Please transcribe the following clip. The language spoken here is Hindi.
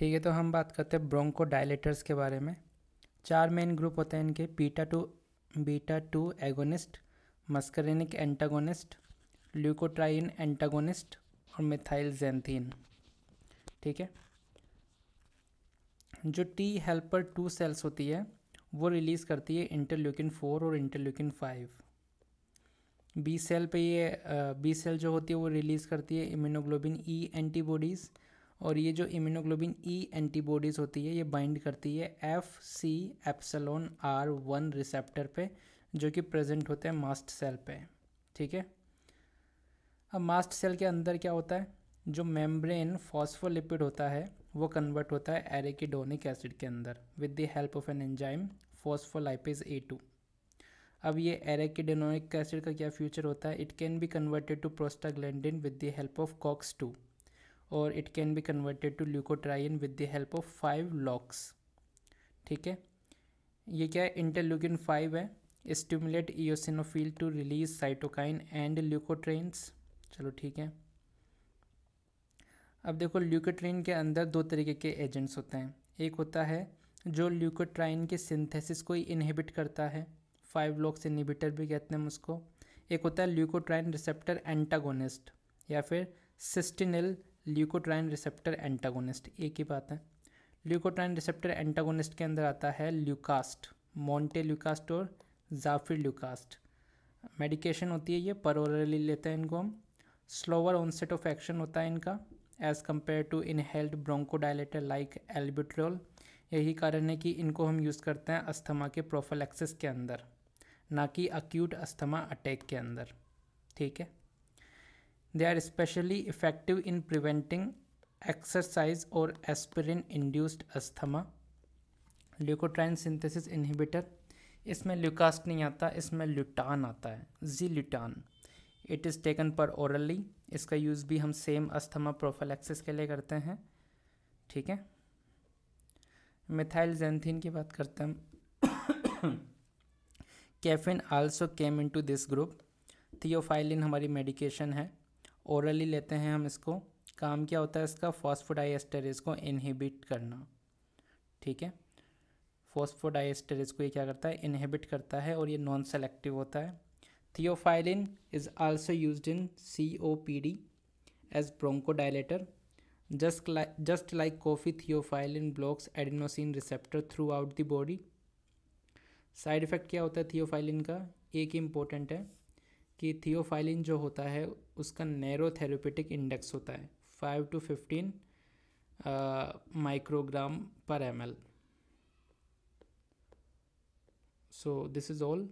ठीक है तो हम बात करते हैं ब्रोंको डायलेटर्स के बारे में चार मेन ग्रुप होते हैं इनके beta two beta two agonist muscarinic antagonist leukotriene antagonist और मिथाइल जेंथीन ठीक है जो टी हेल्पर टू सेल्स होती है वो रिलीज़ करती है इंटरल्यूकिन फोर और इंटरल्यूकिन फाइव बी सेल पे ये बी सेल जो होती है वो रिलीज़ करती है इम्यूनोग्लोबिन ई एंटीबॉडीज़ और ये जो इम्यूनोग्लोबिन ई एंटीबॉडीज़ होती है ये बाइंड करती है F C epsilon R one receptor पे जो कि प्रेजेंट होते हैं मास्ट सेल पे ठीक है अब मास्ट सेल के अंदर क्या होता है जो मेम्ब्रेन फॉस्फोलिपिड होता है वो कन्वर्ट होता है एरेकिडोनिक एसिड के अंदर with the help of an enzyme phospholipase A two अब ये एरेकिडोनिक एसिड का क्या फ्यूचर होता है it can be converted to prostaglandin with the help of COX two और it can be converted to leukotriene with the help of five LOX ठीक है ये क्या है इंटरल्यूकिन फाइव है stimulate eosinophil to release cytokine and leukotrienes चलो ठीक है अब देखो ल्यूकोट्रेन के अंदर दो तरीके के एजेंट्स होते हैं एक होता है जो ल्यूकोट्राइन के सिंथेसिस को इनहिबिट करता है फाइव लॉक्स इनहिबिटर भी कहते हैं उसको एक होता है ल्यूकोट्राइन रिसेप्टर एंटागोनिस्ट या फिर सिस्टिनल ल्यूकोट्राइन रिसेप्टर एंटागोनिस्ट एक ही बात है ल्यूकोट्राइन रिसेप्टर एंटागोनिस्ट के अंदर आता है ल्यूकास्ट मोंटे ल्यूकास्ट और जाफिर ल्यूकास्ट मेडिकेशन होती है ये परोरली लेते हैं इनको हम स्लोअर ऑनसेट ऑफ एक्शन होता है इनका as compare to inhaled bronchodilator like albuterol यही कारण है कि इनको हम यूज़ करते हैं अस्थमा के प्रोफिलैक्सिस के अंदर ना कि अक्यूट अस्थमा अटैक के अंदर ठीक है They are especially effective in preventing exercise or aspirin induced asthma. Leukotriene synthesis inhibitor इसमें ल्यूकास्ट नहीं आता इसमें ल्यूटान आता है zileuton it is taken per orally इसका यूज़ भी हम सेम अस्थमा प्रोफालैक्सिस के लिए करते हैं ठीक है मिथाइल जेंथिन की बात करते हैं caffeine also came into this group theophylline हमारी मेडिकेशन है ओरली लेते हैं हम इसको काम क्या होता है इसका फॉस्फोडाइस्टरेज को इनहिबिट करना ठीक है फॉस्फोडाइस्टरेज को ये क्या करता है इनहिबिट करता है और ये नॉन सेलेक्टिव होता है theophylline is also use in C O P D as bronchodilator like just like coffee coffee blocks adenosine receptor throughout the body side effect क्या होता है थियोफाइलिन का एक इम्पोर्टेंट है कि थियोफाइलिन जो होता है उसका नैरो थेरोपेटिक इंडेक्स होता है five to fifteen microgram per M L so this is all